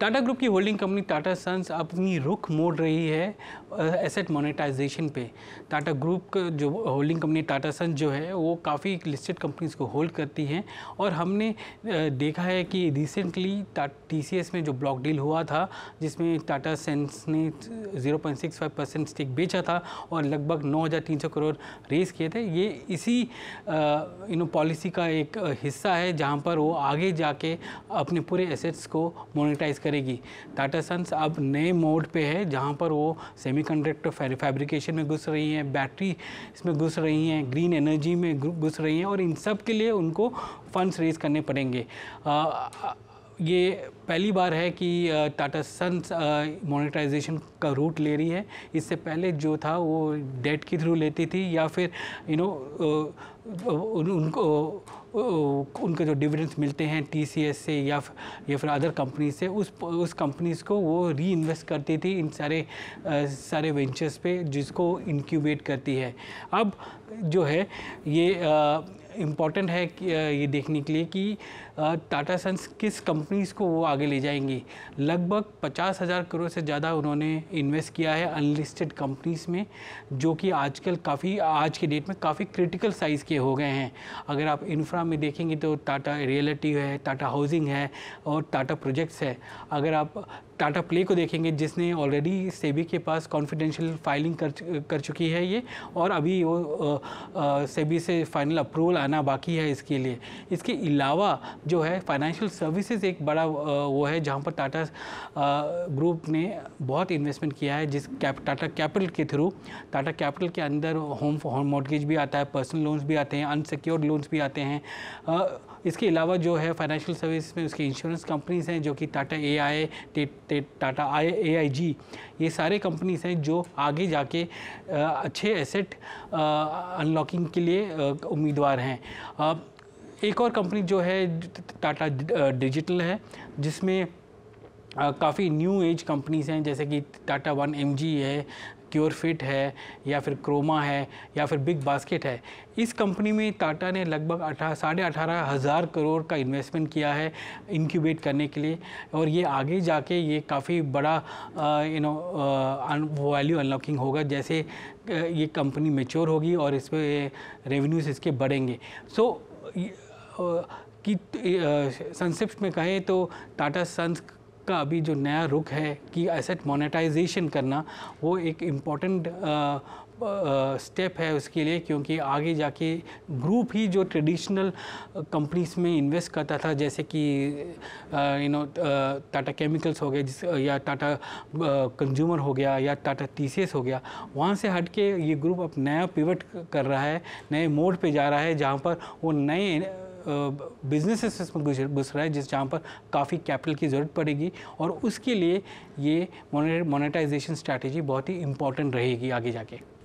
Tata group की holding company Tata Sons अपनी रुख मोड़ रही है एसेट मोनेटाइजेशन पे टाटा ग्रुप का जो होल्डिंग कंपनी टाटा सन्स जो है वो काफ़ी लिस्टेड कंपनीज को होल्ड करती हैं और हमने देखा है कि रिसेंटली टी में जो ब्लॉक डील हुआ था जिसमें टाटा सन्स ने 0.65 परसेंट स्टेक बेचा था और लगभग 9,300 करोड़ रेस किए थे ये इसी यू नो पॉलिसी का एक हिस्सा है जहाँ पर वो आगे जाके अपने पूरे एसेट्स को मोनिटाइज कर करेगी टाटा सन्स अब नए मोड पे है जहाँ पर वो सेमी सेमीकंडक्टर फैब्रिकेशन में घुस रही हैं बैटरी इसमें घुस रही हैं ग्रीन एनर्जी में घुस रही हैं और इन सब के लिए उनको फंड्स रेज करने पड़ेंगे आ, ये पहली बार है कि टाटा सन्स मोनेटाइजेशन का रूट ले रही है इससे पहले जो था वो डेट के थ्रू लेती थी या फिर यू नो उनको उनके जो डिविडेंस मिलते हैं टी से या या फिर अदर कंपनी से उस उस कंपनीज को वो री इन्वेस्ट करती थी इन सारे आ, सारे वेंचर्स पे जिसको इनक्यूबेट करती है अब जो है ये आ, इम्पॉर्टेंट है ये देखने के लिए कि टाटा सन्स किस कंपनीज़ को वो आगे ले जाएंगी लगभग पचास हज़ार करोड़ से ज़्यादा उन्होंने इन्वेस्ट किया है अनलिस्टेड कंपनीज़ में जो कि आजकल काफ़ी आज के डेट में काफ़ी क्रिटिकल साइज़ के हो गए हैं अगर आप इंफ्रा में देखेंगे तो टाटा रियलिटी है टाटा हाउसिंग है और टाटा प्रोजेक्ट्स है अगर आप टाटा प्ले को देखेंगे जिसने ऑलरेडी सेबी के पास कॉन्फिडेंशियल फाइलिंग कर कर चुकी है ये और अभी वो सेबी से फाइनल अप्रूवल आ आना बाकी है इसके लिए इसके अलावा जो है फाइनेंशियल सर्विसेज एक बड़ा वो है जहाँ पर टाटा ग्रुप ने बहुत इन्वेस्टमेंट किया है जिस कैप टाटा कैपिटल के थ्रू टाटा कैपिटल के अंदर होम होम मॉडगेज भी आता है पर्सनल लोन्स भी आते हैं अनसिक्योर्ड लोन्स भी आते हैं इसके अलावा जो है फाइनेंशियल सर्विस में उसकी इंश्योरेंस कंपनीज़ हैं जो कि टाटा ए आई टाटा आई ए आई जी ये सारे कंपनीज़ हैं जो आगे जाके अच्छे एसेट अनलॉकिंग के लिए उम्मीदवार हैं हैं एक और कंपनी जो है टाटा डिजिटल है जिसमें काफ़ी न्यू एज कंपनीज हैं जैसे कि टाटा वन एम है क्योर फिट है या फिर क्रोमा है या फिर बिग बास्केट है इस कंपनी में टाटा ने लगभग अठारह साढ़े अठारह हज़ार करोड़ का इन्वेस्टमेंट किया है इनक्यूबेट करने के लिए और ये आगे जाके ये काफ़ी बड़ा यू नो वैल्यू अनलॉकिंग होगा जैसे ये कंपनी मेच्योर होगी और इस पर रेवेन्यूज इसके बढ़ेंगे सो so, कि संक्षिप्त में कहें तो टाटा सन्स का अभी जो नया रुख है कि एसेट मोनेटाइजेशन करना वो एक इम्पॉर्टेंट स्टेप है उसके लिए क्योंकि आगे जाके ग्रुप ही जो ट्रेडिशनल कंपनीज में इन्वेस्ट करता था जैसे कि यू नो टाटा केमिकल्स हो गए जिस या टाटा कंज्यूमर हो गया या टाटा टीसीएस हो गया वहाँ से हट के ये ग्रुप अब नया पिवट कर रहा है नए मोड पे जा रहा है जहाँ पर वो नए बिजनेसेस इसमें घुस रहा है जिस जहाँ पर काफ़ी कैपिटल की ज़रूरत पड़ेगी और उसके लिए ये मोनेटाइजेशन स्ट्रैटेजी बहुत ही इंपॉर्टेंट रहेगी आगे जाके